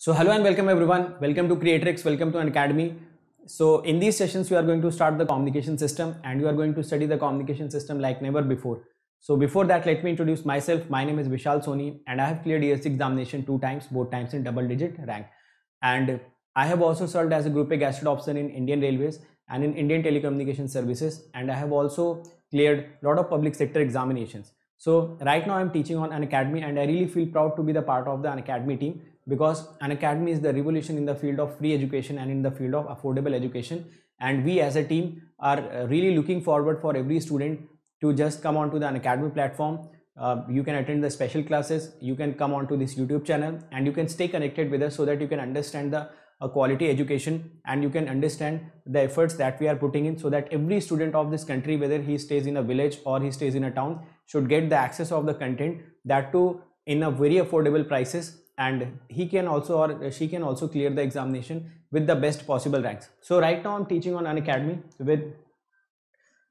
So hello and welcome everyone. Welcome to Creatrix. Welcome to an academy. So in these sessions, you are going to start the communication system and you are going to study the communication system like never before. So before that, let me introduce myself. My name is Vishal Soni and I have cleared ES examination two times, both times in double digit rank. And I have also served as a Group A gasket officer in Indian Railways and in Indian Telecommunication Services. And I have also cleared a lot of public sector examinations. So right now I'm teaching on an academy and I really feel proud to be the part of the an academy team because an academy is the revolution in the field of free education and in the field of affordable education and we as a team are uh, really looking forward for every student to just come onto the academy platform uh, you can attend the special classes you can come onto this youtube channel and you can stay connected with us so that you can understand the uh, quality education and you can understand the efforts that we are putting in so that every student of this country whether he stays in a village or he stays in a town should get the access of the content that too in a very affordable prices and he can also or she can also clear the examination with the best possible ranks. So right now I'm teaching on an academy with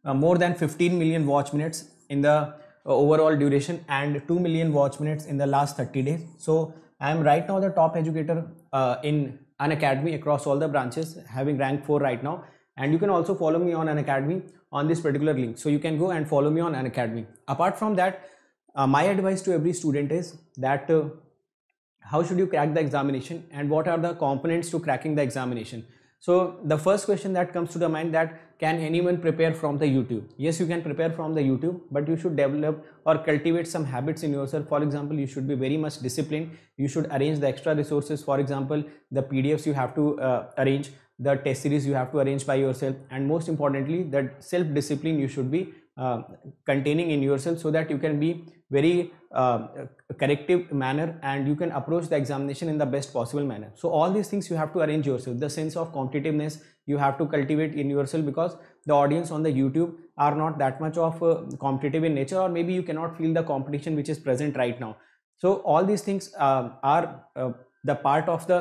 uh, more than 15 million watch minutes in the uh, overall duration and 2 million watch minutes in the last 30 days. So I am right now the top educator uh, in an academy across all the branches having rank 4 right now and you can also follow me on an academy on this particular link so you can go and follow me on an academy apart from that uh, my advice to every student is that uh, how should you crack the examination and what are the components to cracking the examination so the first question that comes to the mind that can anyone prepare from the youtube yes you can prepare from the youtube but you should develop or cultivate some habits in yourself for example you should be very much disciplined you should arrange the extra resources for example the pdfs you have to uh, arrange the test series you have to arrange by yourself and most importantly that self discipline you should be uh, containing in yourself so that you can be very uh, corrective manner and you can approach the examination in the best possible manner so all these things you have to arrange yourself the sense of competitiveness you have to cultivate in yourself because the audience on the youtube are not that much of uh, competitive in nature or maybe you cannot feel the competition which is present right now so all these things uh, are uh, the part of the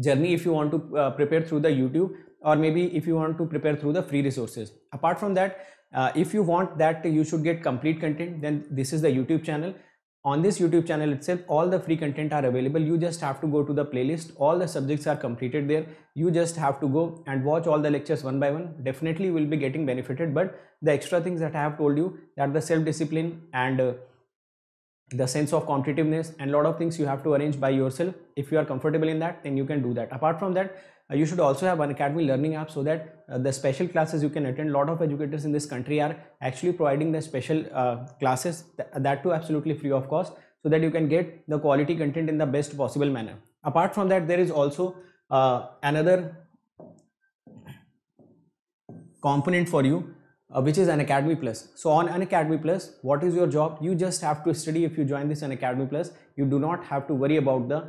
journey if you want to uh, prepare through the youtube or maybe if you want to prepare through the free resources apart from that uh, if you want that you should get complete content then this is the youtube channel on this YouTube channel itself, all the free content are available. You just have to go to the playlist. All the subjects are completed there. You just have to go and watch all the lectures one by one. Definitely will be getting benefited. But the extra things that I have told you that the self-discipline and uh, the sense of competitiveness and lot of things you have to arrange by yourself. If you are comfortable in that, then you can do that. Apart from that, uh, you should also have an academy learning app so that uh, the special classes you can attend. A lot of educators in this country are actually providing the special uh, classes th that too absolutely free of cost so that you can get the quality content in the best possible manner. Apart from that, there is also uh, another component for you uh, which is an Academy Plus. So on an Academy Plus, what is your job? You just have to study if you join this an Academy Plus. You do not have to worry about the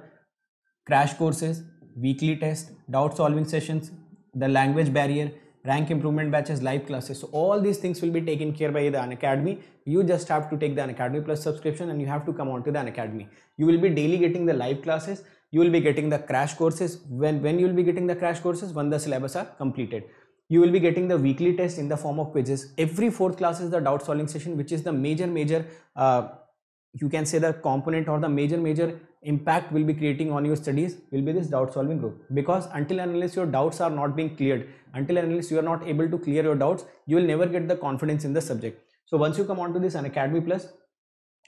crash courses, weekly test, doubt solving sessions, the language barrier, rank improvement batches, live classes. So all these things will be taken care by the An Academy. You just have to take the An Academy Plus subscription and you have to come on to the Academy. You will be daily getting the live classes. You will be getting the crash courses. When, when you will be getting the crash courses? When the syllabus are completed. You will be getting the weekly test in the form of quizzes. Every fourth class is the doubt solving session, which is the major, major, uh, you can say the component or the major, major impact will be creating on your studies will be this doubt solving group because until and unless your doubts are not being cleared until and unless you are not able to clear your doubts you will never get the confidence in the subject so once you come on to this an academy plus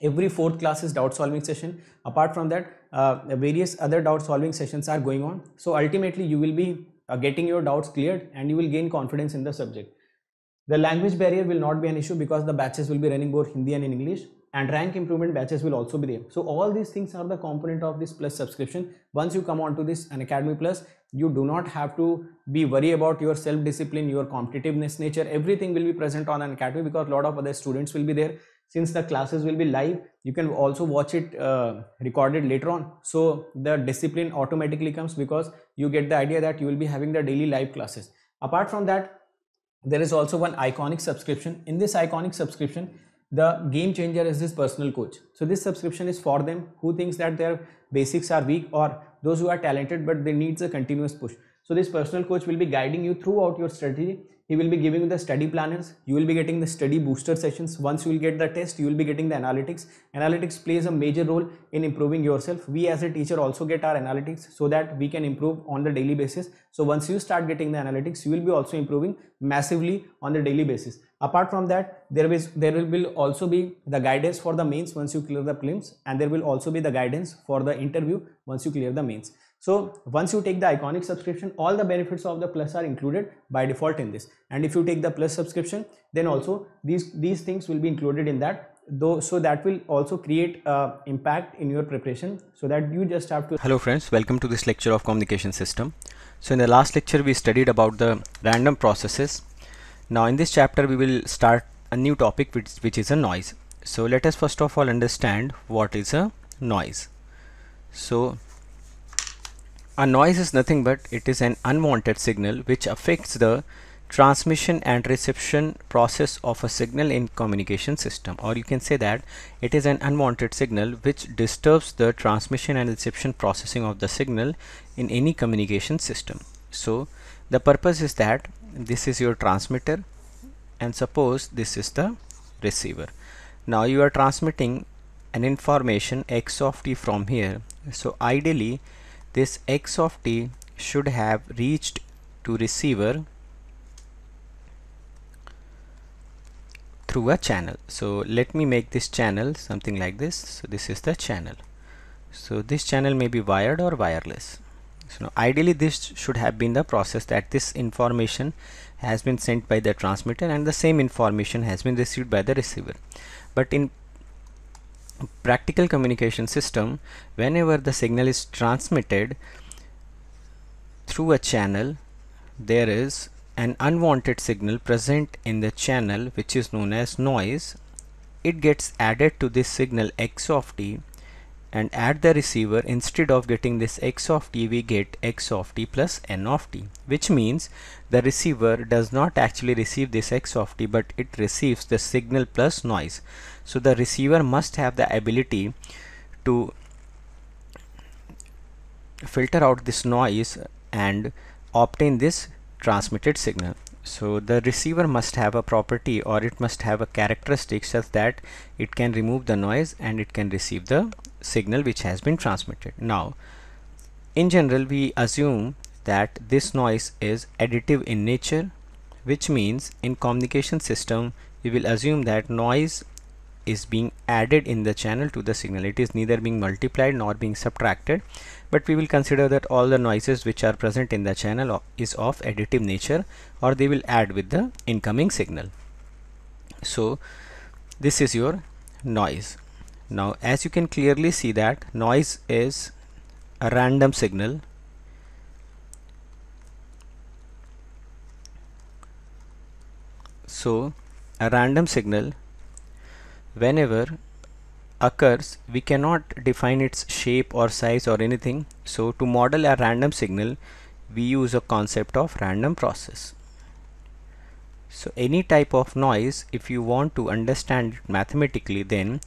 every fourth class is doubt solving session apart from that uh, various other doubt solving sessions are going on so ultimately you will be uh, getting your doubts cleared and you will gain confidence in the subject the language barrier will not be an issue because the batches will be running both hindi and in english and rank improvement batches will also be there. So all these things are the component of this plus subscription. Once you come onto this an Academy Plus, you do not have to be worry about your self-discipline, your competitiveness nature, everything will be present on an Academy because a lot of other students will be there. Since the classes will be live, you can also watch it uh, recorded later on. So the discipline automatically comes because you get the idea that you will be having the daily live classes. Apart from that, there is also one iconic subscription. In this iconic subscription, the game changer is this personal coach so this subscription is for them who thinks that their basics are weak or those who are talented but they needs a continuous push so this personal coach will be guiding you throughout your strategy he will be giving the study planners you will be getting the study booster sessions once you will get the test you will be getting the analytics analytics plays a major role in improving yourself we as a teacher also get our analytics so that we can improve on the daily basis so once you start getting the analytics you will be also improving massively on the daily basis apart from that there is there will also be the guidance for the mains once you clear the prelims and there will also be the guidance for the interview once you clear the mains so once you take the iconic subscription, all the benefits of the plus are included by default in this. And if you take the plus subscription, then also these, these things will be included in that though so that will also create uh, impact in your preparation so that you just have to hello friends welcome to this lecture of communication system so in the last lecture we studied about the random processes now in this chapter we will start a new topic which, which is a noise so let us first of all understand what is a noise so a noise is nothing but it is an unwanted signal which affects the transmission and reception process of a signal in communication system or you can say that it is an unwanted signal which disturbs the transmission and reception processing of the signal in any communication system. So the purpose is that this is your transmitter and suppose this is the receiver. Now you are transmitting an information x of t from here. So ideally this x of t should have reached to receiver through a channel so let me make this channel something like this so this is the channel so this channel may be wired or wireless so ideally this should have been the process that this information has been sent by the transmitter and the same information has been received by the receiver but in practical communication system whenever the signal is transmitted through a channel there is an unwanted signal present in the channel which is known as noise it gets added to this signal x of t and at the receiver instead of getting this x of t we get x of t plus n of t which means the receiver does not actually receive this x of t but it receives the signal plus noise so the receiver must have the ability to filter out this noise and obtain this transmitted signal so the receiver must have a property or it must have a characteristic such that it can remove the noise and it can receive the signal which has been transmitted now in general we assume that this noise is additive in nature which means in communication system we will assume that noise is being added in the channel to the signal it is neither being multiplied nor being subtracted but we will consider that all the noises which are present in the channel is of additive nature or they will add with the incoming signal so this is your noise now as you can clearly see that noise is a random signal so a random signal whenever occurs we cannot define its shape or size or anything so to model a random signal we use a concept of random process so any type of noise if you want to understand it mathematically then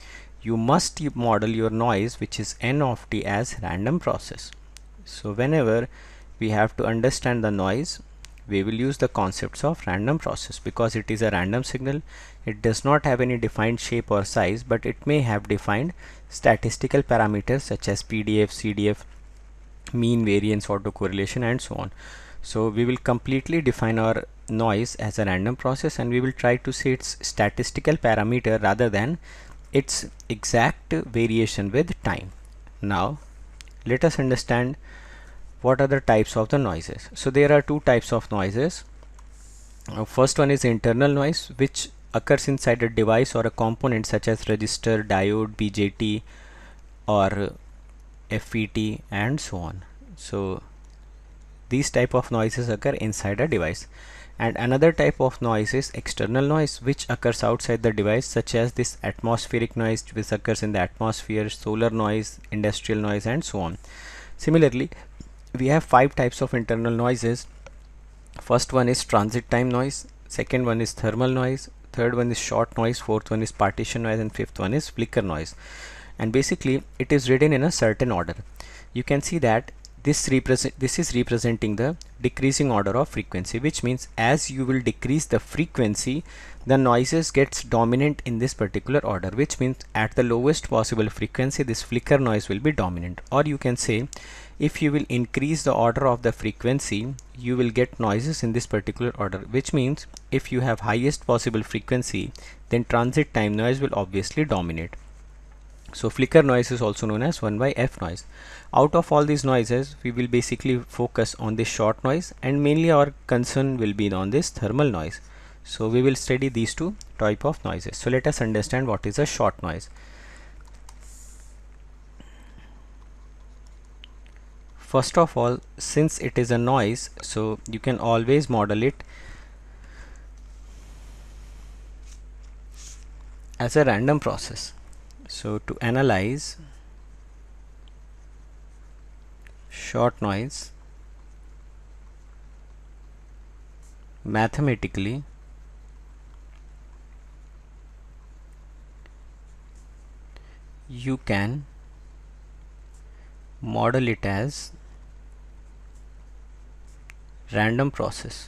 you must model your noise which is n of t as random process so whenever we have to understand the noise we will use the concepts of random process because it is a random signal it does not have any defined shape or size but it may have defined statistical parameters such as pdf cdf mean variance autocorrelation and so on so we will completely define our noise as a random process and we will try to see its statistical parameter rather than its exact variation with time now let us understand what are the types of the noises so there are two types of noises uh, first one is internal noise which occurs inside a device or a component such as resistor diode BJT or FET and so on so these type of noises occur inside a device and another type of noise is external noise which occurs outside the device such as this atmospheric noise which occurs in the atmosphere solar noise industrial noise and so on similarly we have five types of internal noises first one is transit time noise second one is thermal noise third one is short noise fourth one is partition noise and fifth one is flicker noise and basically it is written in a certain order you can see that this represent this is representing the decreasing order of frequency which means as you will decrease the frequency the noises gets dominant in this particular order which means at the lowest possible frequency this flicker noise will be dominant or you can say if you will increase the order of the frequency you will get noises in this particular order which means if you have highest possible frequency then transit time noise will obviously dominate so flicker noise is also known as 1 by f noise. Out of all these noises, we will basically focus on this short noise and mainly our concern will be on this thermal noise. So we will study these two type of noises. So let us understand what is a short noise. First of all, since it is a noise, so you can always model it as a random process so to analyze short noise mathematically you can model it as random process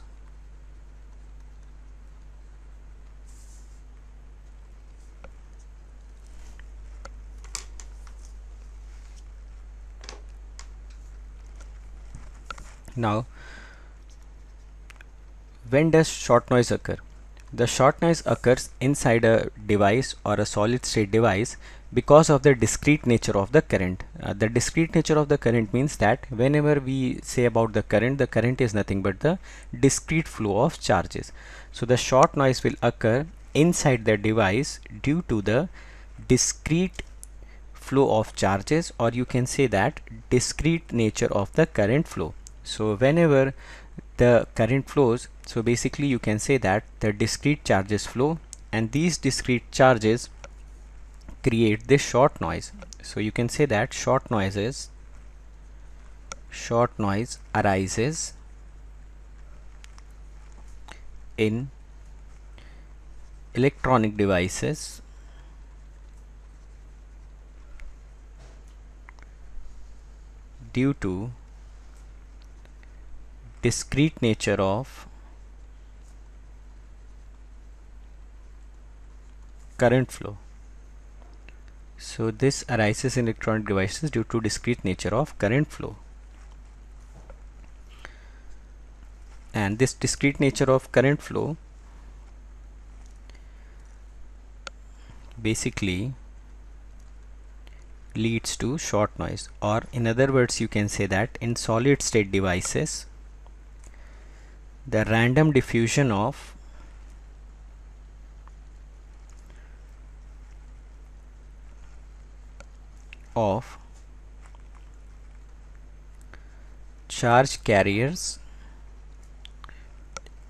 Now, when does short noise occur? The short noise occurs inside a device or a solid state device because of the discrete nature of the current. Uh, the discrete nature of the current means that whenever we say about the current, the current is nothing but the discrete flow of charges. So the short noise will occur inside the device due to the discrete flow of charges or you can say that discrete nature of the current flow so whenever the current flows so basically you can say that the discrete charges flow and these discrete charges create this short noise so you can say that short noises short noise arises in electronic devices due to discrete nature of current flow. So this arises in electronic devices due to discrete nature of current flow. And this discrete nature of current flow basically leads to short noise or in other words you can say that in solid state devices the random diffusion of of charge carriers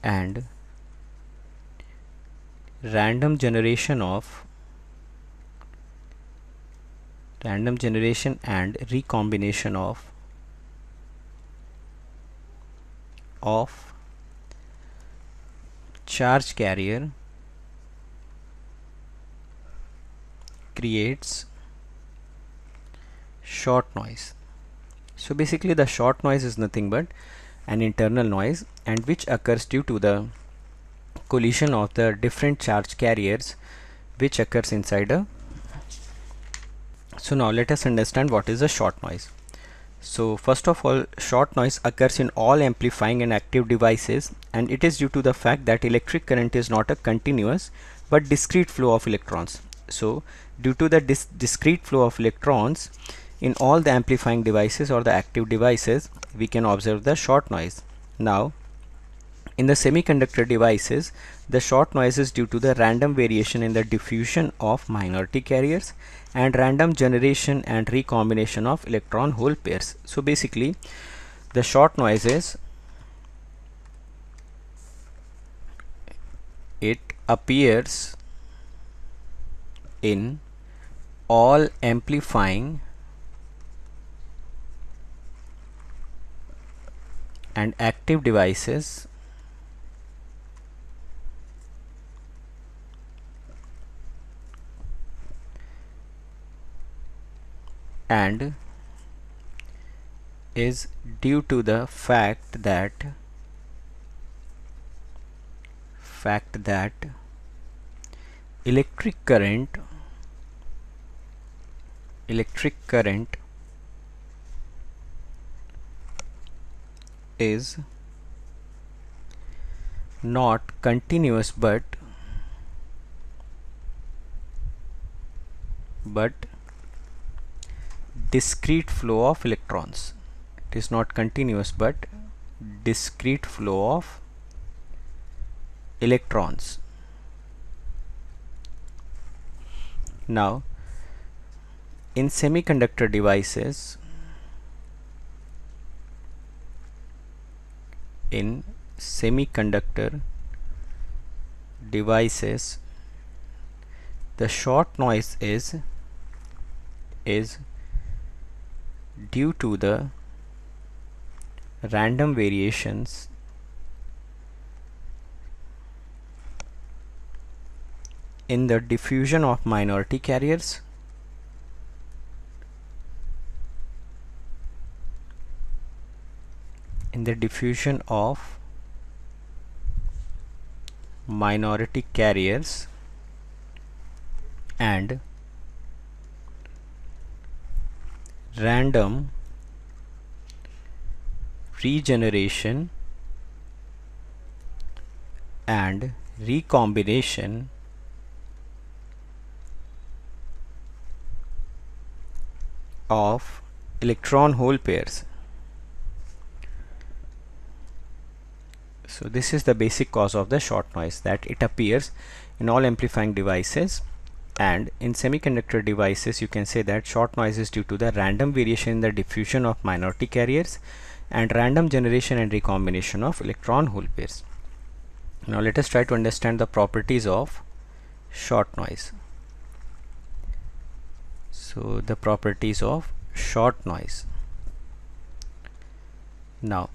and random generation of random generation and recombination of of charge carrier creates short noise so basically the short noise is nothing but an internal noise and which occurs due to the collision of the different charge carriers which occurs inside a so now let us understand what is a short noise so first of all, short noise occurs in all amplifying and active devices and it is due to the fact that electric current is not a continuous but discrete flow of electrons. So due to the dis discrete flow of electrons in all the amplifying devices or the active devices, we can observe the short noise. Now in the semiconductor devices, the short noise is due to the random variation in the diffusion of minority carriers and random generation and recombination of electron hole pairs. So basically the short noises it appears in all amplifying and active devices and is due to the fact that fact that electric current electric current is not continuous but but discrete flow of electrons it is not continuous but discrete flow of electrons now in semiconductor devices in semiconductor devices the short noise is is due to the random variations in the diffusion of minority carriers in the diffusion of minority carriers and random regeneration and recombination of electron hole pairs. So this is the basic cause of the short noise that it appears in all amplifying devices and in semiconductor devices you can say that short noise is due to the random variation in the diffusion of minority carriers and random generation and recombination of electron hole pairs. Now let us try to understand the properties of short noise. So the properties of short noise. Now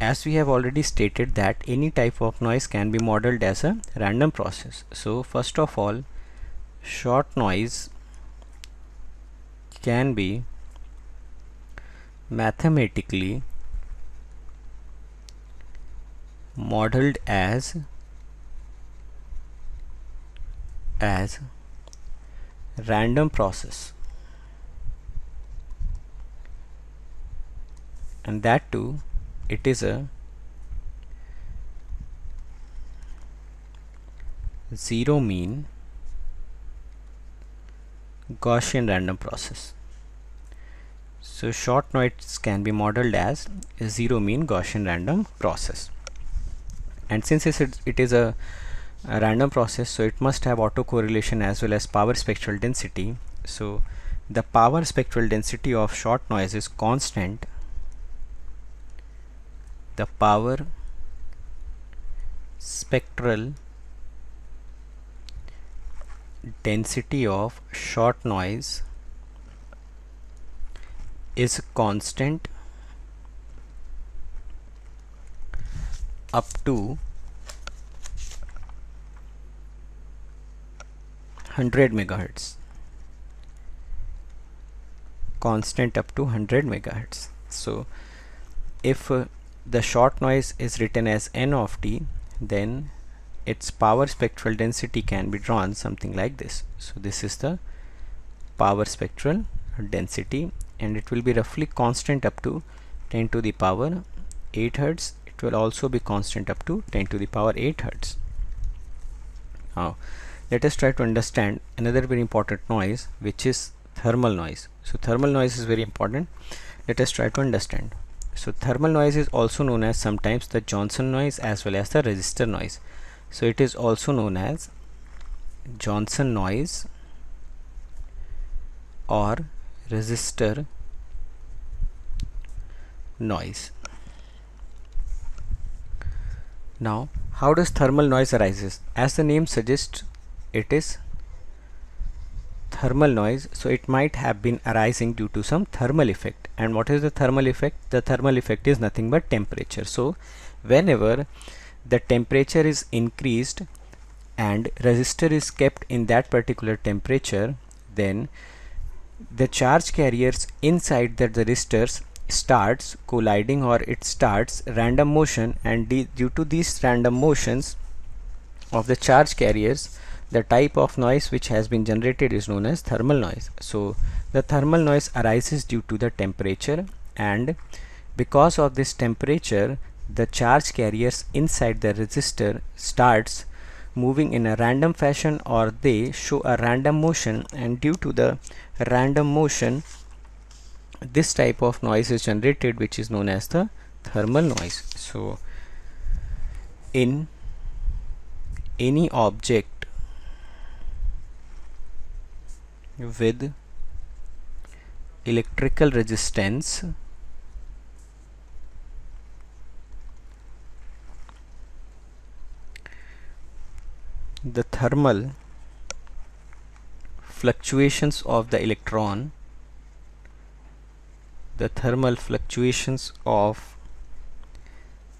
as we have already stated that any type of noise can be modeled as a random process. So first of all short noise can be mathematically modeled as as random process and that too it is a zero mean Gaussian random process. So short noise can be modeled as a zero mean Gaussian random process. And since it is a, a random process, so it must have autocorrelation as well as power spectral density. So the power spectral density of short noise is constant. The power spectral density of short noise is constant up to 100 megahertz constant up to 100 megahertz so if uh, the short noise is written as n of t then its power spectral density can be drawn something like this so this is the power spectral density and it will be roughly constant up to 10 to the power 8 hertz it will also be constant up to 10 to the power 8 hertz now let us try to understand another very important noise which is thermal noise so thermal noise is very important let us try to understand so thermal noise is also known as sometimes the Johnson noise as well as the resistor noise so it is also known as Johnson noise or resistor noise. Now how does thermal noise arises? As the name suggests it is thermal noise so it might have been arising due to some thermal effect and what is the thermal effect the thermal effect is nothing but temperature so whenever the temperature is increased and resistor is kept in that particular temperature then the charge carriers inside the resistors starts colliding or it starts random motion and due to these random motions of the charge carriers the type of noise which has been generated is known as thermal noise so the thermal noise arises due to the temperature and because of this temperature the charge carriers inside the resistor starts moving in a random fashion or they show a random motion and due to the random motion this type of noise is generated which is known as the thermal noise so in any object with electrical resistance the thermal fluctuations of the electron the thermal fluctuations of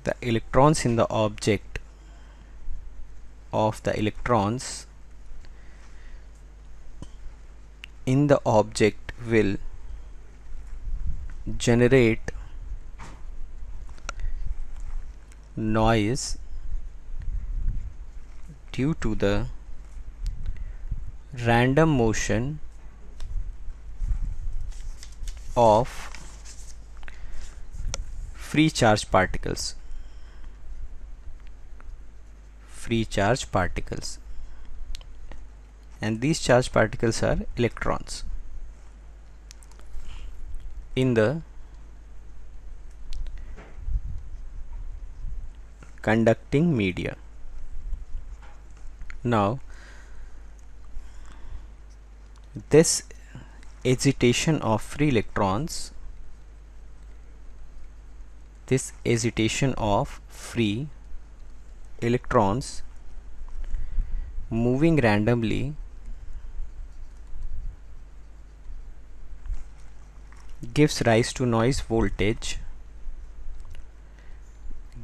the electrons in the object of the electrons in the object will generate noise due to the random motion of free charge particles free charge particles and these charge particles are electrons in the conducting media now, this agitation of free electrons, this agitation of free electrons moving randomly gives rise to noise voltage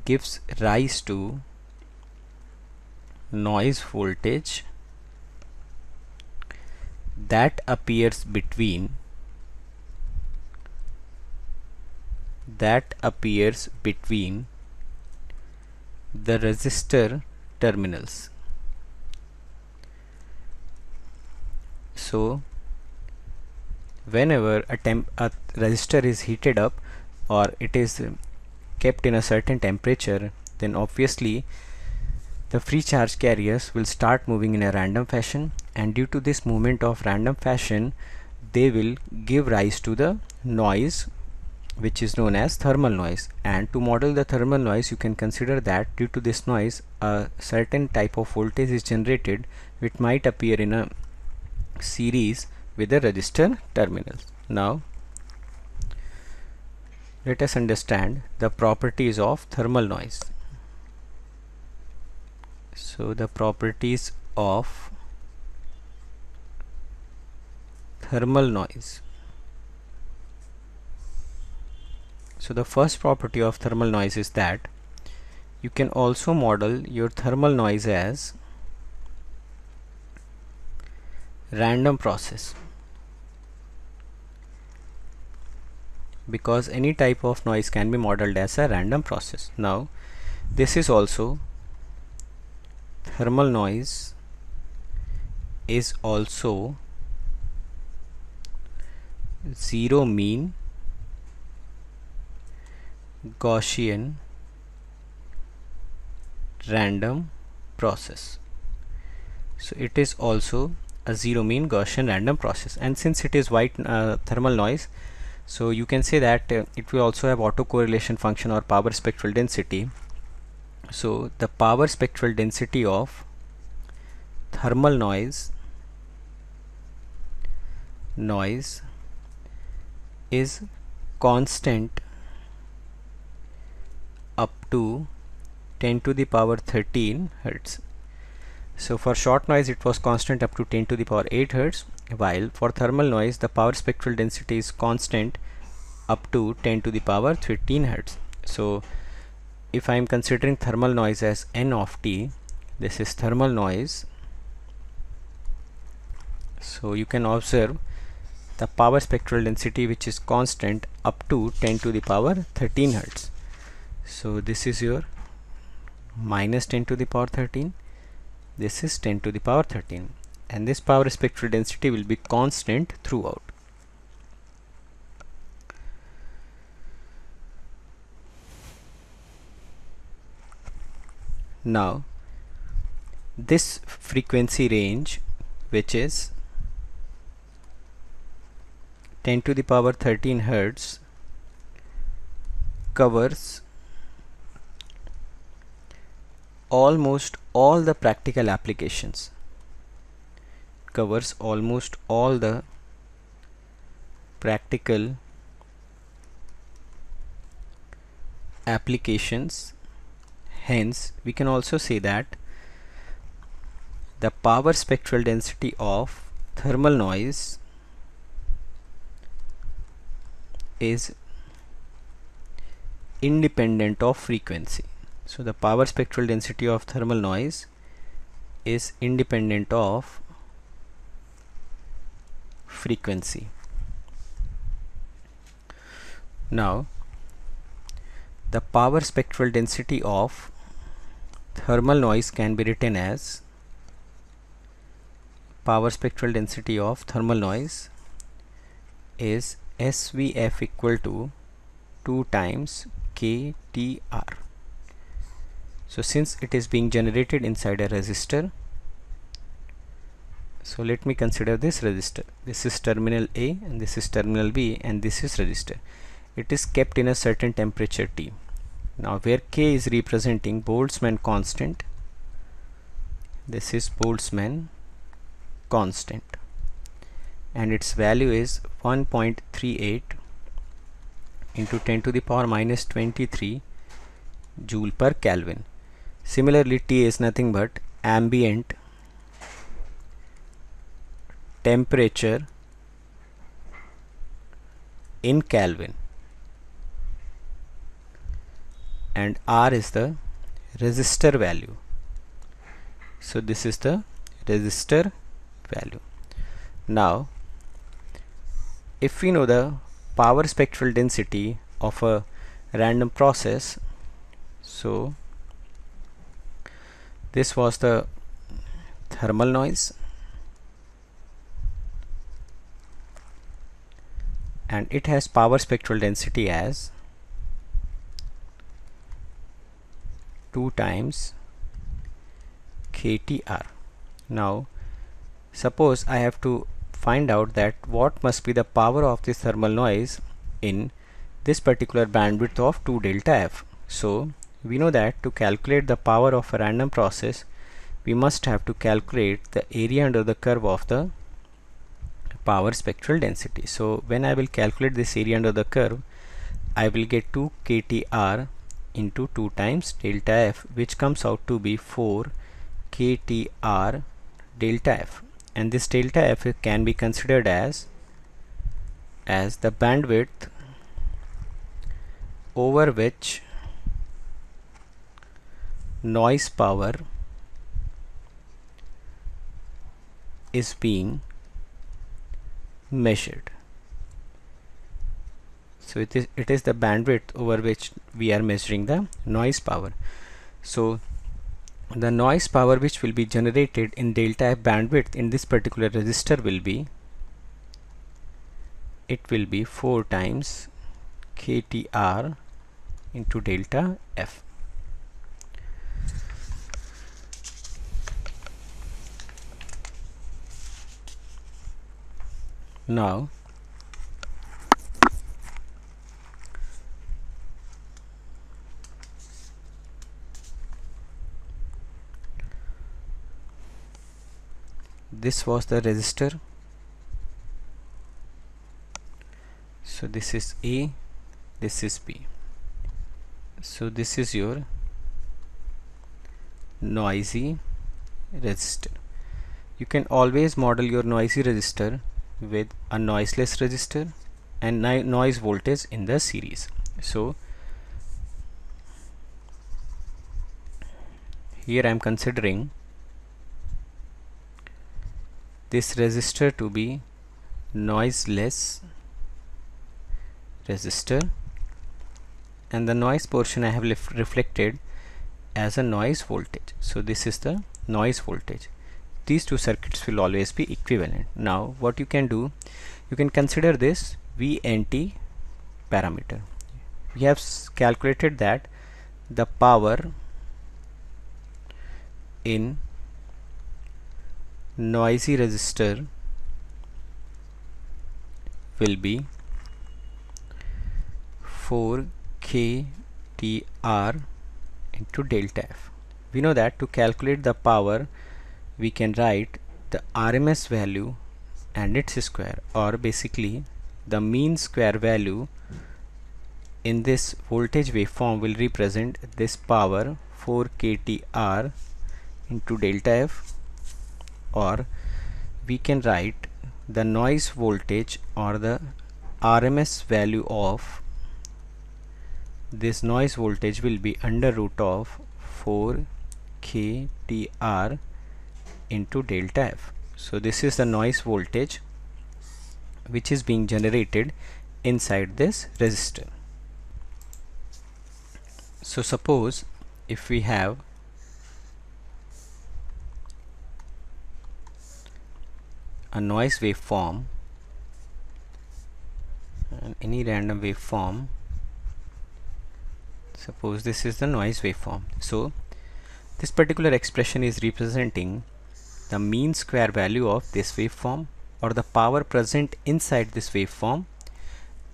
gives rise to noise voltage that appears between that appears between the resistor terminals so whenever a, temp a resistor is heated up or it is kept in a certain temperature then obviously the free charge carriers will start moving in a random fashion and due to this movement of random fashion they will give rise to the noise which is known as thermal noise and to model the thermal noise you can consider that due to this noise a certain type of voltage is generated which might appear in a series with the resistor terminals. Now let us understand the properties of thermal noise so the properties of thermal noise so the first property of thermal noise is that you can also model your thermal noise as random process because any type of noise can be modeled as a random process now this is also thermal noise is also zero mean Gaussian random process so it is also a zero mean Gaussian random process and since it is white uh, thermal noise so you can say that uh, it will also have autocorrelation function or power spectral density so the power spectral density of thermal noise noise is constant up to 10 to the power 13 hertz so for short noise it was constant up to 10 to the power 8 hertz while for thermal noise the power spectral density is constant up to 10 to the power 13 hertz so if I am considering thermal noise as n of t this is thermal noise so you can observe the power spectral density which is constant up to 10 to the power 13 Hertz so this is your minus 10 to the power 13 this is 10 to the power 13 and this power spectral density will be constant throughout now this frequency range which is 10 to the power 13 hertz covers almost all the practical applications covers almost all the practical applications Hence, we can also say that the power spectral density of thermal noise is independent of frequency. So, the power spectral density of thermal noise is independent of frequency. Now, the power spectral density of thermal noise can be written as power spectral density of thermal noise is SVF equal to 2 times KTR. So since it is being generated inside a resistor, so let me consider this resistor. This is terminal A and this is terminal B and this is resistor. It is kept in a certain temperature T now where k is representing Boltzmann constant this is Boltzmann constant and its value is 1.38 into 10 to the power minus 23 joule per Kelvin similarly T is nothing but ambient temperature in Kelvin and R is the resistor value so this is the resistor value now if we know the power spectral density of a random process so this was the thermal noise and it has power spectral density as 2 times KTR. Now suppose I have to find out that what must be the power of this thermal noise in this particular bandwidth of 2 delta F. So we know that to calculate the power of a random process we must have to calculate the area under the curve of the power spectral density. So when I will calculate this area under the curve I will get 2 KTR into 2 times delta f which comes out to be 4 KTR delta f and this delta f can be considered as as the bandwidth over which noise power is being measured so it is it is the bandwidth over which we are measuring the noise power so the noise power which will be generated in delta f bandwidth in this particular resistor will be it will be 4 times ktr into delta f now this was the resistor so this is A this is B so this is your noisy resistor you can always model your noisy resistor with a noiseless resistor and noise voltage in the series so here I am considering this resistor to be noiseless resistor and the noise portion I have reflected as a noise voltage so this is the noise voltage these two circuits will always be equivalent now what you can do you can consider this VNT parameter we have calculated that the power in noisy register will be 4 KTR into delta F. We know that to calculate the power we can write the RMS value and its square or basically the mean square value in this voltage waveform will represent this power 4 KTR into delta F or we can write the noise voltage or the RMS value of this noise voltage will be under root of 4 KTR into delta F. So this is the noise voltage which is being generated inside this resistor. So suppose if we have a noise waveform and any random waveform suppose this is the noise waveform so this particular expression is representing the mean square value of this waveform or the power present inside this waveform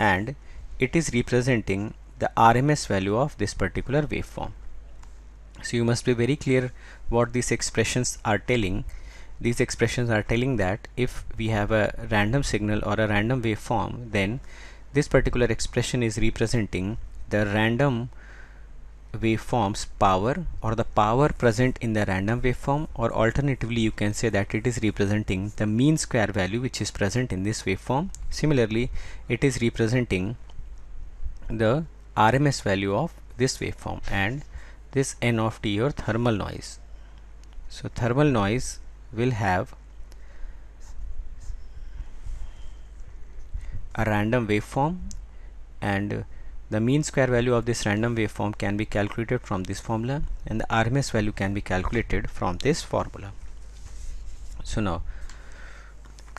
and it is representing the RMS value of this particular waveform. So you must be very clear what these expressions are telling these expressions are telling that if we have a random signal or a random waveform then this particular expression is representing the random waveforms power or the power present in the random waveform or alternatively you can say that it is representing the mean square value which is present in this waveform similarly it is representing the RMS value of this waveform and this n of t or thermal noise so thermal noise will have a random waveform and the mean square value of this random waveform can be calculated from this formula and the RMS value can be calculated from this formula. So now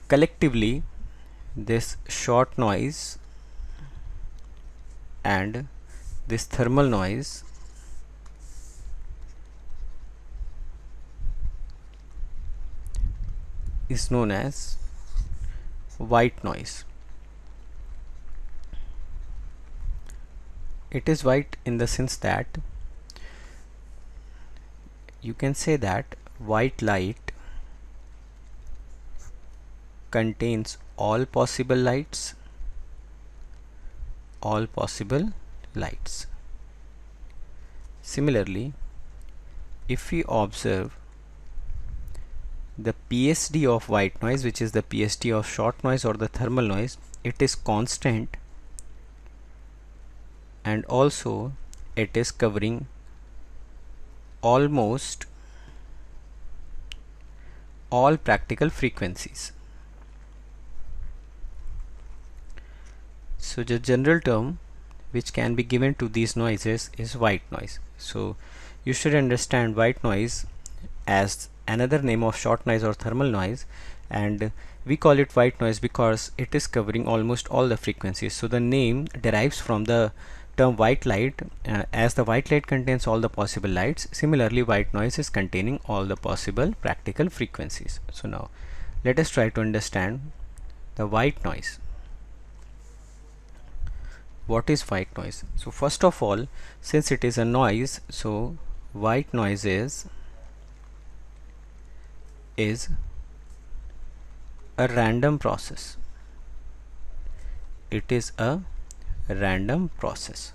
collectively this short noise and this thermal noise is known as white noise. It is white in the sense that you can say that white light contains all possible lights all possible lights. Similarly, if we observe the PSD of white noise which is the PSD of short noise or the thermal noise it is constant and also it is covering almost all practical frequencies. So the general term which can be given to these noises is white noise. So you should understand white noise as another name of short noise or thermal noise and we call it white noise because it is covering almost all the frequencies so the name derives from the term white light uh, as the white light contains all the possible lights similarly white noise is containing all the possible practical frequencies so now let us try to understand the white noise what is white noise so first of all since it is a noise so white noise is is a random process it is a random process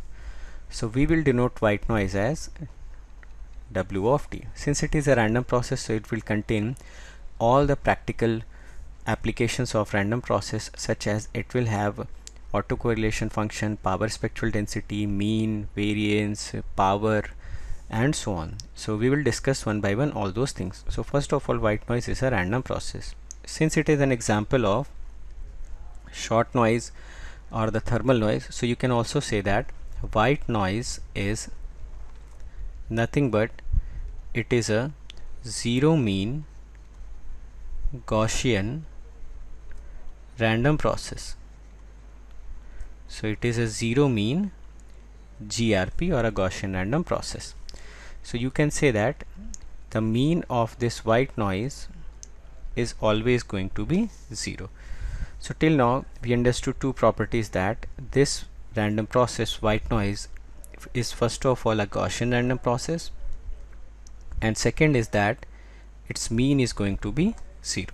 so we will denote white noise as w of t since it is a random process so it will contain all the practical applications of random process such as it will have autocorrelation function power spectral density mean variance power and so on so we will discuss one by one all those things so first of all white noise is a random process since it is an example of short noise or the thermal noise so you can also say that white noise is nothing but it is a zero mean Gaussian random process so it is a zero mean GRP or a Gaussian random process so you can say that the mean of this white noise is always going to be 0 so till now we understood two properties that this random process white noise is first of all a Gaussian random process and second is that its mean is going to be 0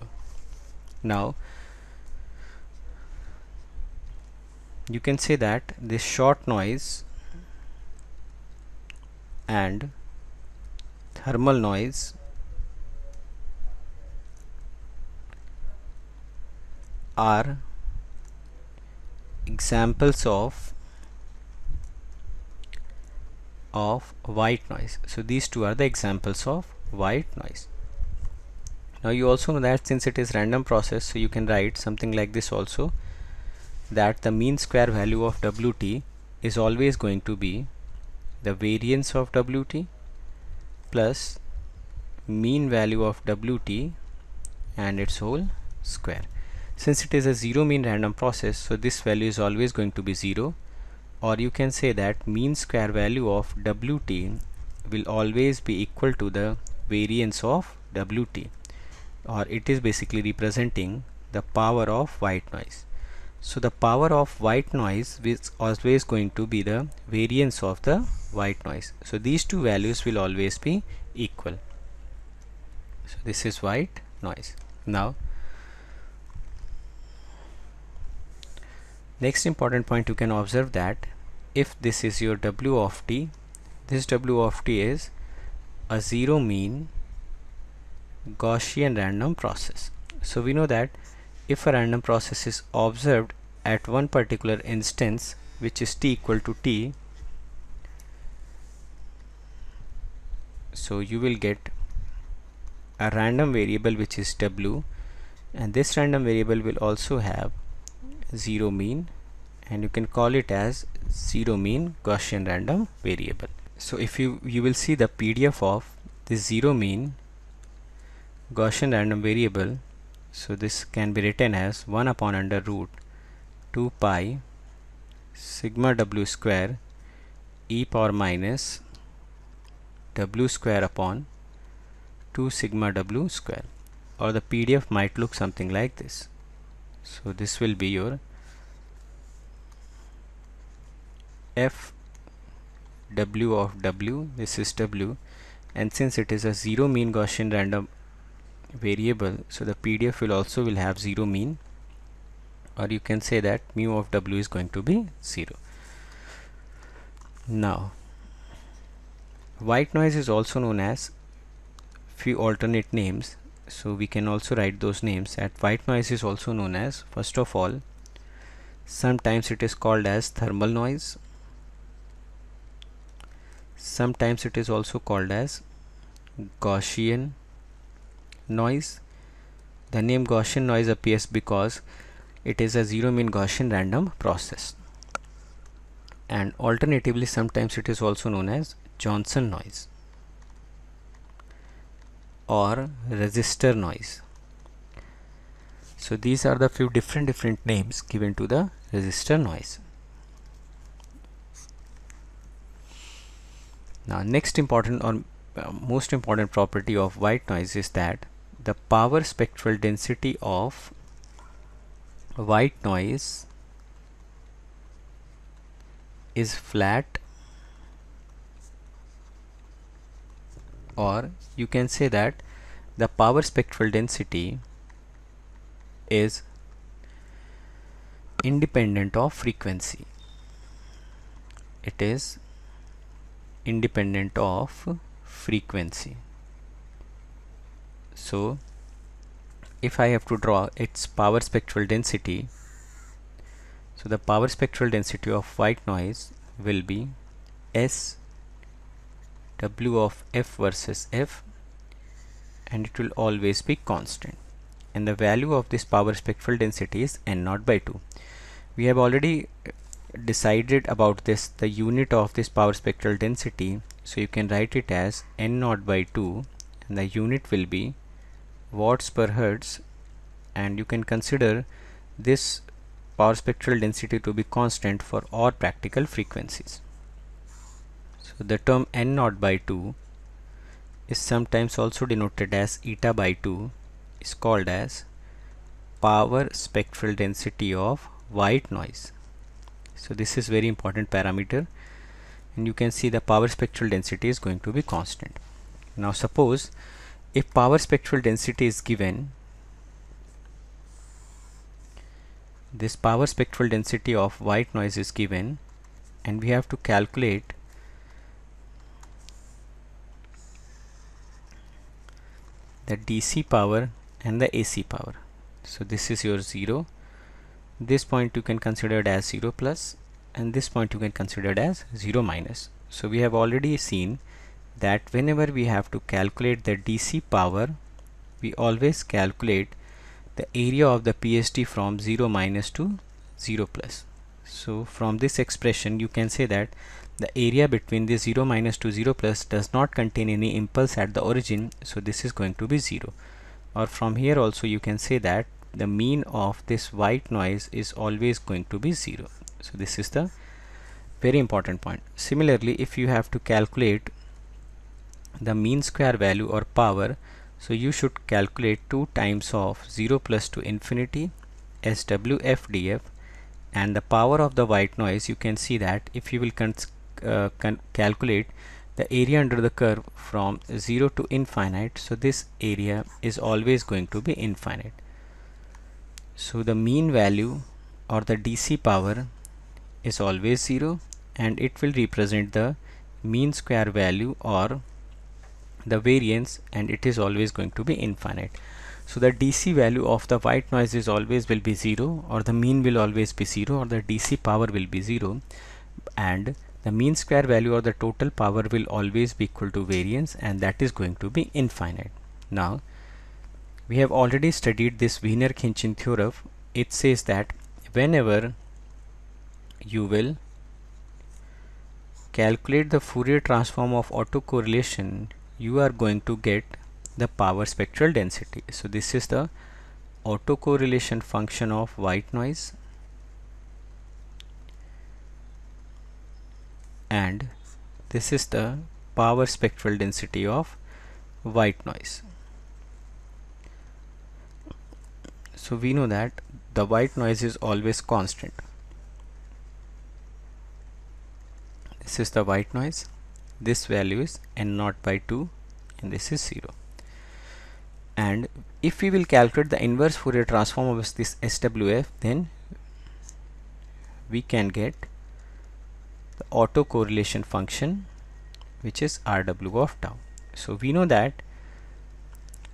now you can say that this short noise and thermal noise are examples of of white noise so these two are the examples of white noise now you also know that since it is random process so you can write something like this also that the mean square value of WT is always going to be the variance of WT plus mean value of wt and its whole square since it is a zero mean random process so this value is always going to be zero or you can say that mean square value of wt will always be equal to the variance of wt or it is basically representing the power of white noise so the power of white noise is always going to be the variance of the white noise so these two values will always be equal so this is white noise now next important point you can observe that if this is your w of t this w of t is a zero mean Gaussian random process so we know that if a random process is observed at one particular instance which is t equal to t so you will get a random variable which is w and this random variable will also have zero mean and you can call it as zero mean Gaussian random variable so if you you will see the PDF of this zero mean Gaussian random variable so this can be written as 1 upon under root 2 pi sigma w square e power minus w square upon 2 sigma w square or the PDF might look something like this. So this will be your f w of w this is w and since it is a zero mean Gaussian random variable so the PDF will also will have zero mean or you can say that mu of w is going to be zero. Now White noise is also known as few alternate names so we can also write those names at white noise is also known as first of all sometimes it is called as thermal noise sometimes it is also called as Gaussian noise the name Gaussian noise appears because it is a zero mean Gaussian random process and alternatively sometimes it is also known as Johnson noise or resistor noise. So these are the few different different names given to the resistor noise. Now next important or uh, most important property of white noise is that the power spectral density of white noise is flat or you can say that the power spectral density is independent of frequency it is independent of frequency so if I have to draw its power spectral density so the power spectral density of white noise will be S w of f versus f and it will always be constant and the value of this power spectral density is n naught by 2 we have already uh, decided about this the unit of this power spectral density so you can write it as n naught by 2 and the unit will be watts per hertz and you can consider this power spectral density to be constant for all practical frequencies so the term n naught by 2 is sometimes also denoted as eta by 2 is called as power spectral density of white noise. So this is very important parameter and you can see the power spectral density is going to be constant. Now suppose if power spectral density is given this power spectral density of white noise is given and we have to calculate the DC power and the AC power so this is your 0 this point you can consider it as 0 plus and this point you can consider it as 0 minus so we have already seen that whenever we have to calculate the DC power we always calculate the area of the PST from 0 minus to 0 plus so from this expression you can say that the area between the 0 minus to 0 plus does not contain any impulse at the origin so this is going to be 0 or from here also you can say that the mean of this white noise is always going to be 0 so this is the very important point similarly if you have to calculate the mean square value or power so you should calculate 2 times of 0 plus to infinity swfdf and the power of the white noise you can see that if you will uh, can calculate the area under the curve from 0 to infinite so this area is always going to be infinite so the mean value or the DC power is always 0 and it will represent the mean square value or the variance and it is always going to be infinite so the DC value of the white noise is always will be 0 or the mean will always be 0 or the DC power will be 0 and the mean square value or the total power will always be equal to variance and that is going to be infinite. Now we have already studied this Wiener-Kinchin theorem. It says that whenever you will calculate the Fourier transform of autocorrelation you are going to get the power spectral density. So this is the autocorrelation function of white noise and this is the power spectral density of white noise so we know that the white noise is always constant this is the white noise this value is n naught by 2 and this is 0 and if we will calculate the inverse Fourier transform of this SWF then we can get the autocorrelation function which is Rw of tau. So we know that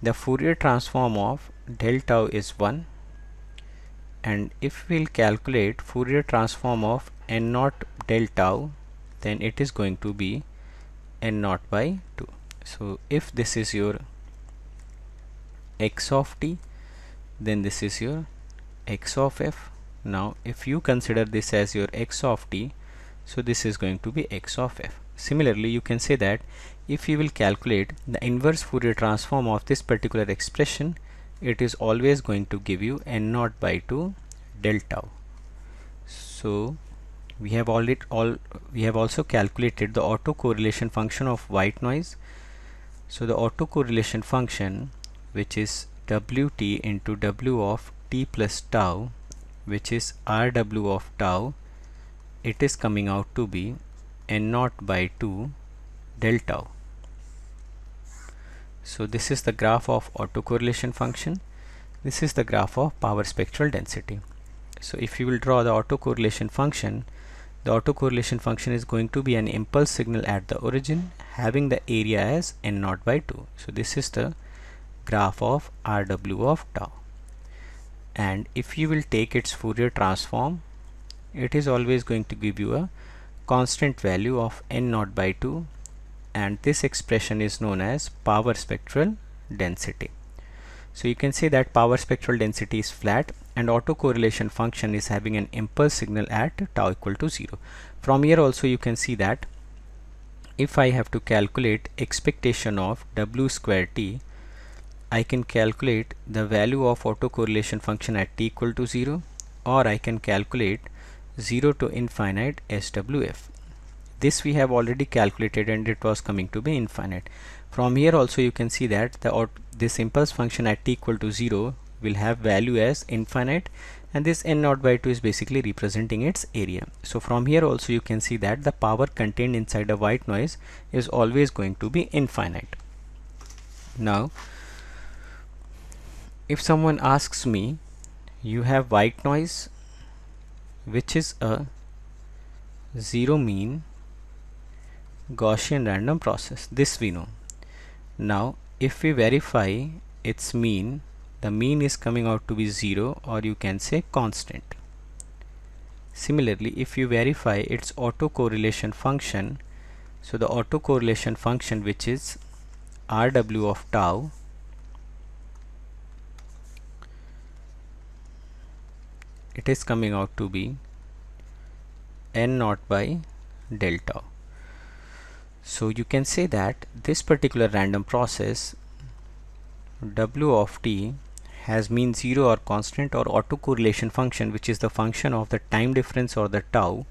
the Fourier transform of del tau is 1 and if we'll calculate Fourier transform of n naught del tau then it is going to be n naught by 2. So if this is your x of t then this is your x of f. Now if you consider this as your x of t so this is going to be x of f similarly you can say that if you will calculate the inverse Fourier transform of this particular expression it is always going to give you n naught by 2 delta. tau so we have already all we have also calculated the autocorrelation function of white noise so the autocorrelation function which is wt into w of t plus tau which is rw of tau it is coming out to be n naught by 2 del tau. So this is the graph of autocorrelation function. This is the graph of power spectral density. So if you will draw the autocorrelation function, the autocorrelation function is going to be an impulse signal at the origin having the area as n naught by 2. So this is the graph of Rw of tau. And if you will take its Fourier transform it is always going to give you a constant value of n naught by 2 and this expression is known as power spectral density. So you can say that power spectral density is flat and autocorrelation function is having an impulse signal at tau equal to 0. From here also you can see that if I have to calculate expectation of w square t, I can calculate the value of autocorrelation function at t equal to 0 or I can calculate 0 to infinite SWF. This we have already calculated and it was coming to be infinite. From here also you can see that the this impulse function at t equal to 0 will have value as infinite and this n naught by 2 is basically representing its area. So from here also you can see that the power contained inside a white noise is always going to be infinite. Now if someone asks me you have white noise which is a zero mean Gaussian random process this we know now if we verify its mean the mean is coming out to be 0 or you can say constant similarly if you verify its autocorrelation function so the autocorrelation function which is rw of tau it is coming out to be n naught by delta so you can say that this particular random process w of t has mean zero or constant or autocorrelation function which is the function of the time difference or the tau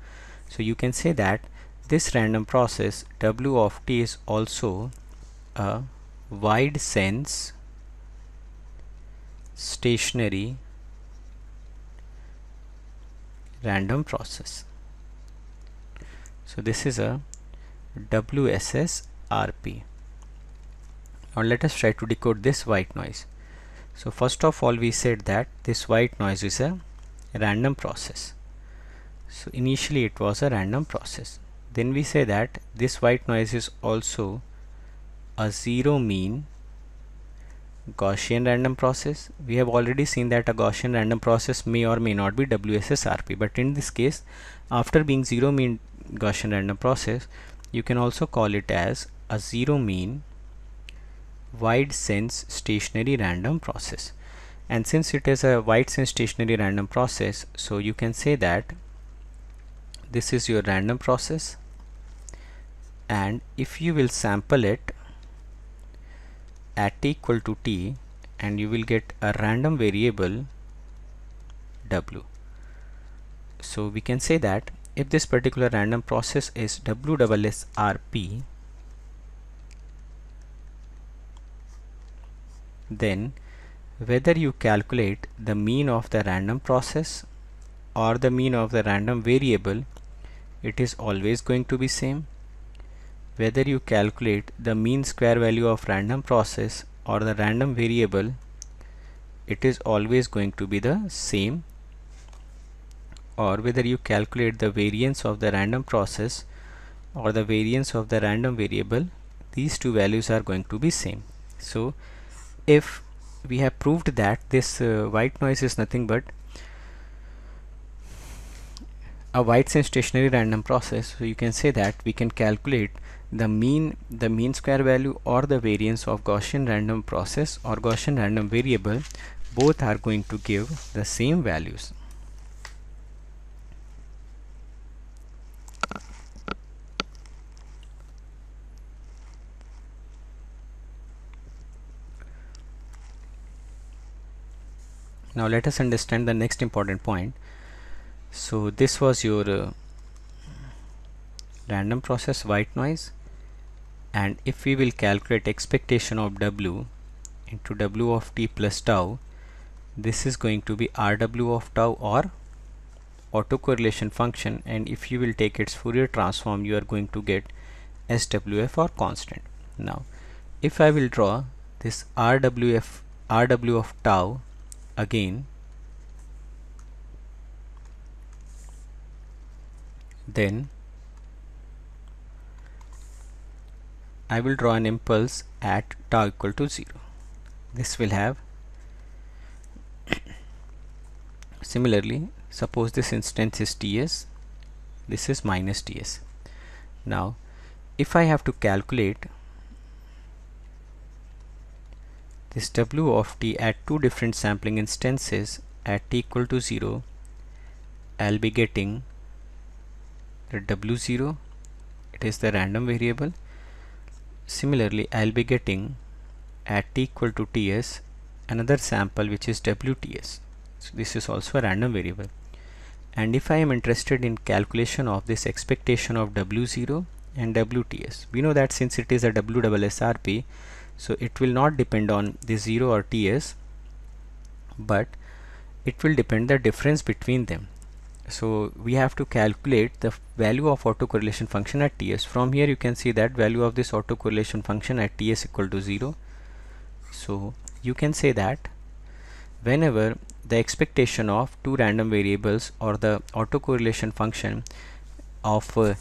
so you can say that this random process w of t is also a wide sense stationary random process so this is a WSSRP now let us try to decode this white noise so first of all we said that this white noise is a random process so initially it was a random process then we say that this white noise is also a zero mean Gaussian random process we have already seen that a Gaussian random process may or may not be WSSRP but in this case after being zero mean Gaussian random process you can also call it as a zero mean wide sense stationary random process and since it is a wide sense stationary random process so you can say that this is your random process and if you will sample it at equal to t and you will get a random variable w. So we can say that if this particular random process is WSSRP then whether you calculate the mean of the random process or the mean of the random variable it is always going to be same whether you calculate the mean square value of random process or the random variable it is always going to be the same or whether you calculate the variance of the random process or the variance of the random variable these two values are going to be same so if we have proved that this uh, white noise is nothing but a white sense stationary random process so you can say that we can calculate the mean the mean square value or the variance of Gaussian random process or Gaussian random variable both are going to give the same values now let us understand the next important point so this was your uh, random process white noise and if we will calculate expectation of w into w of t plus tau this is going to be rw of tau or autocorrelation function and if you will take its Fourier transform you are going to get swf or constant now if I will draw this rwf rw of tau again then I will draw an impulse at tau equal to 0 this will have similarly suppose this instance is ts this is minus ts now if I have to calculate this w of t at two different sampling instances at t equal to 0 I'll be getting the w0 it is the random variable Similarly, I'll be getting at t equal to ts another sample which is wts. So this is also a random variable. And if I am interested in calculation of this expectation of w0 and wts, we know that since it is a WSSRP, so it will not depend on the 0 or ts, but it will depend the difference between them so we have to calculate the value of autocorrelation function at ts from here you can see that value of this autocorrelation function at ts equal to 0 so you can say that whenever the expectation of two random variables or the autocorrelation function of uh,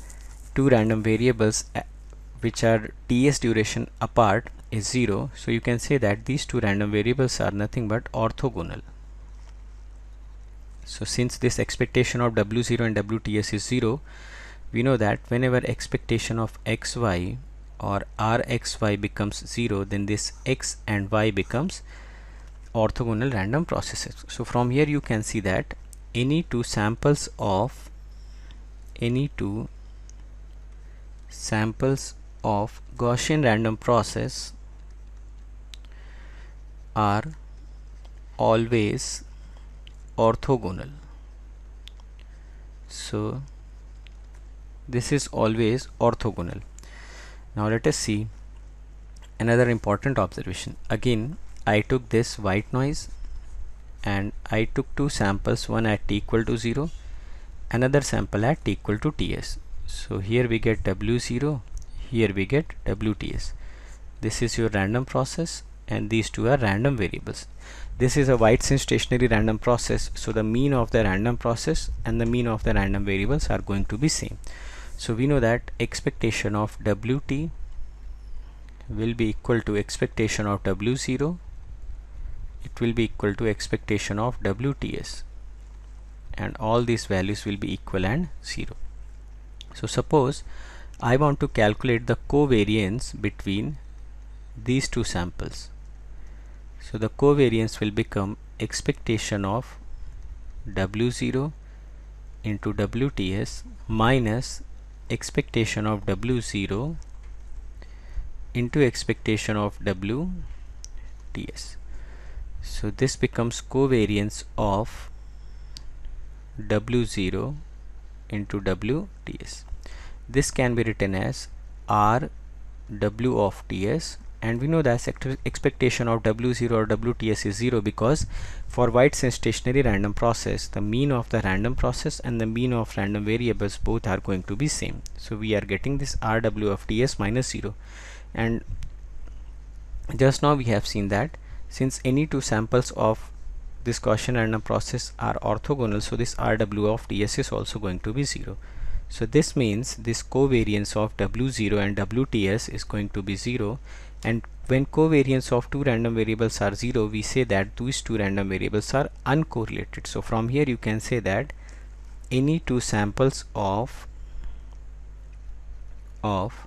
two random variables uh, which are ts duration apart is 0 so you can say that these two random variables are nothing but orthogonal so since this expectation of W0 and WTS is 0, we know that whenever expectation of XY or RXY becomes 0, then this X and Y becomes orthogonal random processes. So from here you can see that any two samples of any two samples of Gaussian random process are always orthogonal so this is always orthogonal now let us see another important observation again I took this white noise and I took two samples one at t equal to 0 another sample at t equal to ts so here we get w0 here we get wts this is your random process and these two are random variables this is a sense stationary random process so the mean of the random process and the mean of the random variables are going to be same so we know that expectation of WT will be equal to expectation of W0 it will be equal to expectation of WTS and all these values will be equal and 0 so suppose I want to calculate the covariance between these two samples so the covariance will become expectation of W0 into WTS minus expectation of W0 into expectation of WTS. So this becomes covariance of W0 into WTS. This can be written as R W of TS and we know that expectation of W0 or WTS is 0 because for White's stationary random process the mean of the random process and the mean of random variables both are going to be same so we are getting this RW of TS minus 0 and just now we have seen that since any two samples of this Gaussian random process are orthogonal so this RW of TS is also going to be 0 so this means this covariance of W0 and WTS is going to be 0 and when covariance of two random variables are 0 we say that these two random variables are uncorrelated so from here you can say that any two samples of of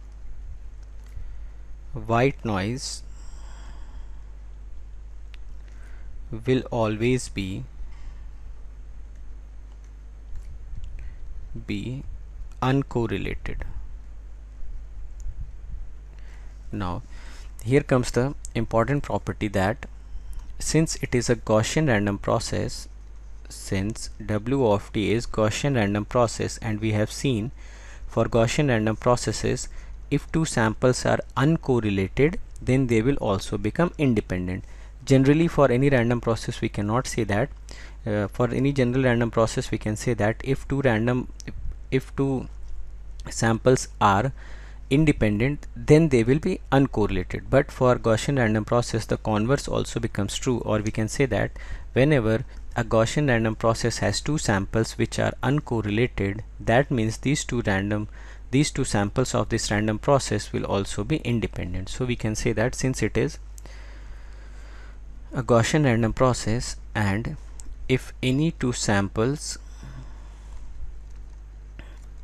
white noise will always be be uncorrelated now here comes the important property that since it is a Gaussian random process since W of t is Gaussian random process and we have seen for Gaussian random processes if two samples are uncorrelated then they will also become independent generally for any random process we cannot say that uh, for any general random process we can say that if two random if, if two samples are independent then they will be uncorrelated but for Gaussian random process the converse also becomes true or we can say that whenever a Gaussian random process has two samples which are uncorrelated that means these two random these two samples of this random process will also be independent so we can say that since it is a Gaussian random process and if any two samples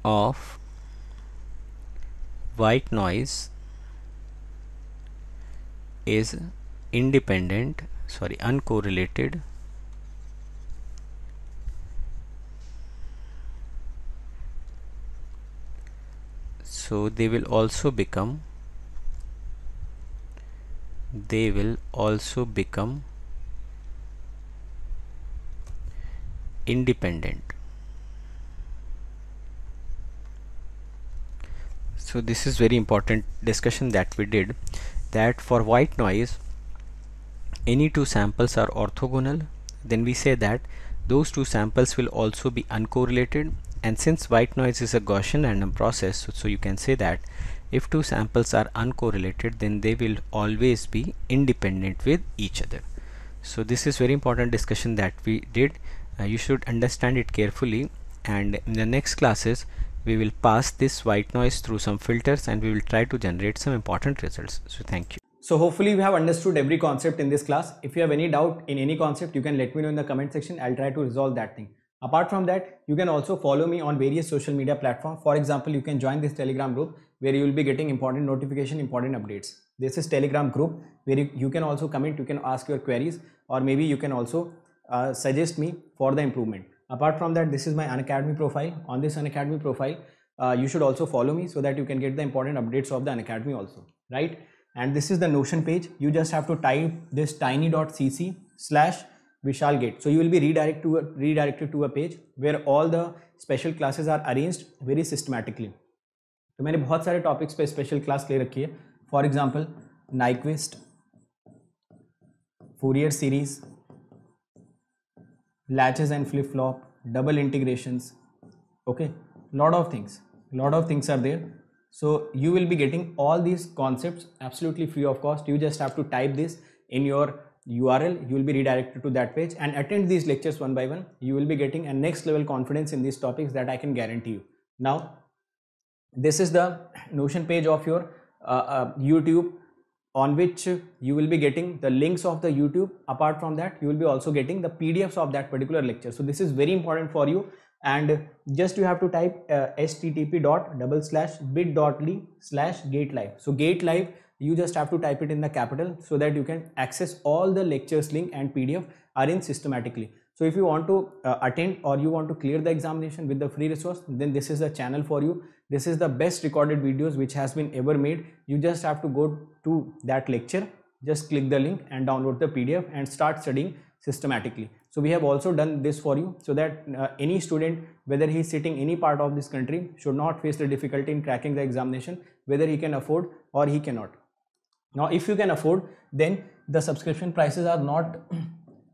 of white noise is independent sorry uncorrelated so they will also become they will also become independent so this is very important discussion that we did that for white noise any two samples are orthogonal then we say that those two samples will also be uncorrelated and since white noise is a Gaussian random process so, so you can say that if two samples are uncorrelated then they will always be independent with each other so this is very important discussion that we did uh, you should understand it carefully and in the next classes we will pass this white noise through some filters and we will try to generate some important results. So thank you. So hopefully you have understood every concept in this class. If you have any doubt in any concept, you can let me know in the comment section. I'll try to resolve that thing. Apart from that, you can also follow me on various social media platforms. For example, you can join this Telegram group where you will be getting important notification, important updates. This is Telegram group where you, you can also comment, you can ask your queries or maybe you can also uh, suggest me for the improvement apart from that this is my unacademy profile on this unacademy profile uh, you should also follow me so that you can get the important updates of the unacademy also right and this is the notion page you just have to type this tiny.cc slash vishal get so you will be to a, redirected to a page where all the special classes are arranged very systematically So मैंने बहुत सारे topics पे special class ले रखी है for latches and flip-flop, double integrations, okay, lot of things, lot of things are there. So you will be getting all these concepts absolutely free of cost. You just have to type this in your URL, you will be redirected to that page and attend these lectures one by one. You will be getting a next level confidence in these topics that I can guarantee you. Now, this is the Notion page of your uh, uh, YouTube on which you will be getting the links of the YouTube. Apart from that, you will be also getting the PDFs of that particular lecture. So this is very important for you. And just you have to type uh, http dot double slash bit dot ly slash gate live. So gate live, you just have to type it in the capital so that you can access all the lectures link and PDF are in systematically. So if you want to uh, attend or you want to clear the examination with the free resource, then this is the channel for you. This is the best recorded videos which has been ever made. You just have to go to that lecture, just click the link and download the PDF and start studying systematically. So we have also done this for you so that uh, any student, whether he is sitting any part of this country, should not face the difficulty in cracking the examination, whether he can afford or he cannot. Now, if you can afford, then the subscription prices are not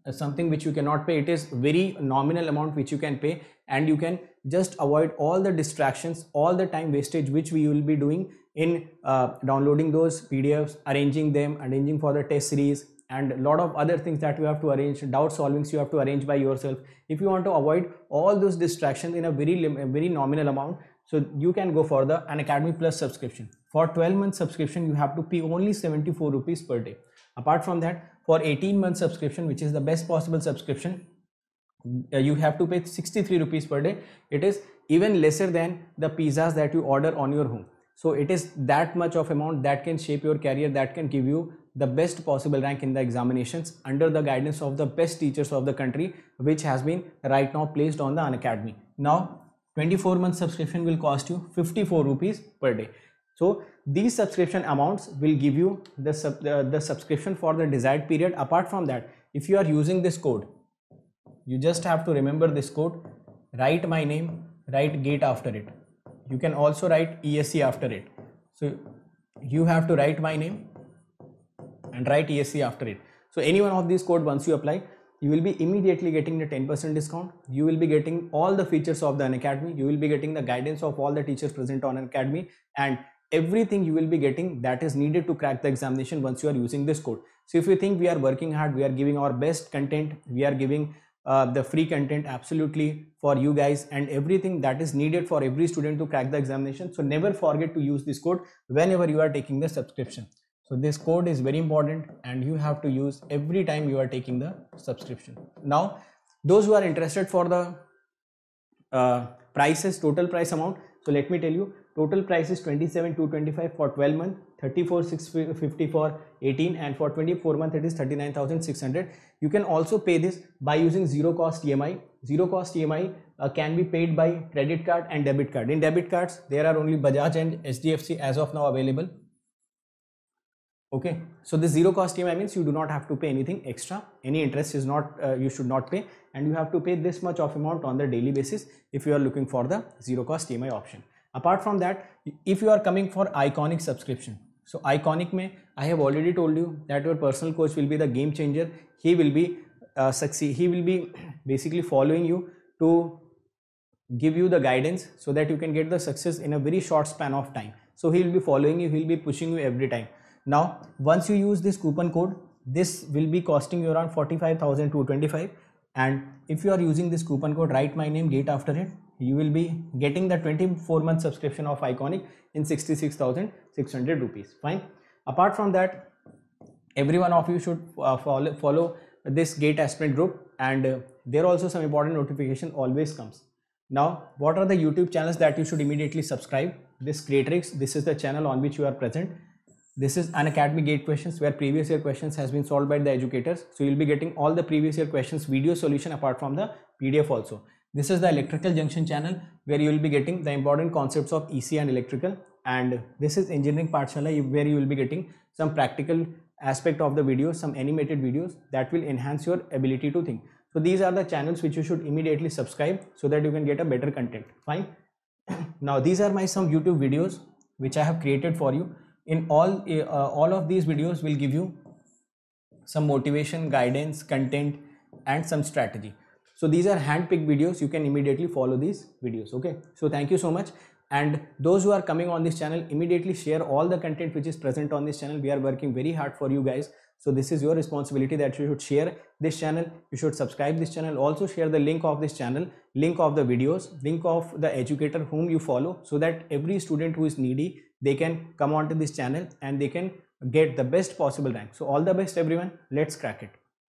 Uh, something which you cannot pay it is very nominal amount which you can pay and you can just avoid all the distractions all the time wastage which we will be doing in uh, downloading those pdfs arranging them arranging for the test series and a lot of other things that you have to arrange doubt solvings you have to arrange by yourself if you want to avoid all those distractions in a very very nominal amount so you can go for the an academy plus subscription for 12 month subscription you have to pay only 74 rupees per day apart from that for 18 month subscription which is the best possible subscription uh, you have to pay 63 rupees per day it is even lesser than the pizzas that you order on your home so it is that much of amount that can shape your career that can give you the best possible rank in the examinations under the guidance of the best teachers of the country which has been right now placed on the unacademy now 24 month subscription will cost you 54 rupees per day so these subscription amounts will give you the, sub, the subscription for the desired period apart from that if you are using this code you just have to remember this code write my name write gate after it you can also write esc after it so you have to write my name and write esc after it so any one of these code once you apply you will be immediately getting the 10% discount you will be getting all the features of the academy you will be getting the guidance of all the teachers present on academy and everything you will be getting that is needed to crack the examination once you are using this code. So if you think we are working hard, we are giving our best content, we are giving uh, the free content absolutely for you guys and everything that is needed for every student to crack the examination. So never forget to use this code whenever you are taking the subscription. So this code is very important and you have to use every time you are taking the subscription. Now, those who are interested for the uh, prices, total price amount. So let me tell you, total price is 27225 for 12 month 34650 for 18 and for 24 month it is 39600 you can also pay this by using zero cost emi zero cost emi uh, can be paid by credit card and debit card in debit cards there are only bajaj and hdfc as of now available okay so this zero cost emi means you do not have to pay anything extra any interest is not uh, you should not pay and you have to pay this much of amount on the daily basis if you are looking for the zero cost emi option apart from that if you are coming for iconic subscription so iconic may i have already told you that your personal coach will be the game changer he will be uh, succeed he will be basically following you to give you the guidance so that you can get the success in a very short span of time so he will be following you he will be pushing you every time now once you use this coupon code this will be costing you around 45225 and if you are using this coupon code write my name date after it you will be getting the 24 month subscription of iconic in 66600 rupees fine apart from that every one of you should uh, follow, follow this gate aspirant group and uh, there also some important notification always comes now what are the youtube channels that you should immediately subscribe this creatrix this is the channel on which you are present this is an academy gate questions where previous year questions has been solved by the educators so you'll be getting all the previous year questions video solution apart from the pdf also this is the electrical junction channel where you will be getting the important concepts of EC and electrical and this is engineering partshala where you will be getting some practical aspect of the video, some animated videos that will enhance your ability to think. So these are the channels which you should immediately subscribe so that you can get a better content. Fine. now these are my some YouTube videos which I have created for you. In all, uh, all of these videos will give you some motivation, guidance, content and some strategy. So these are hand-picked videos. You can immediately follow these videos. Okay. So thank you so much. And those who are coming on this channel, immediately share all the content which is present on this channel. We are working very hard for you guys. So this is your responsibility that you should share this channel. You should subscribe this channel. Also share the link of this channel, link of the videos, link of the educator whom you follow so that every student who is needy, they can come onto this channel and they can get the best possible rank. So all the best everyone. Let's crack it.